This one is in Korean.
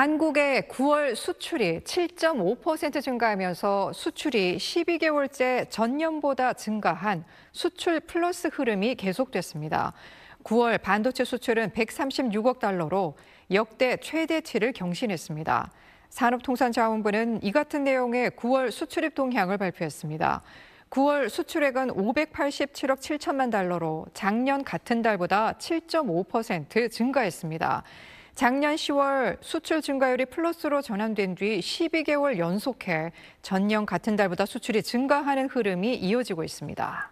한국의 9월 수출이 7.5% 증가하면서 수출이 12개월째 전년보다 증가한 수출 플러스 흐름이 계속됐습니다. 9월 반도체 수출은 136억 달러로 역대 최대치를 경신했습니다. 산업통상자원부는 이 같은 내용의 9월 수출입 동향을 발표했습니다. 9월 수출액은 587억 7천만 달러로 작년 같은 달보다 7.5% 증가했습니다. 작년 10월 수출 증가율이 플러스로 전환된 뒤 12개월 연속해 전년 같은 달보다 수출이 증가하는 흐름이 이어지고 있습니다.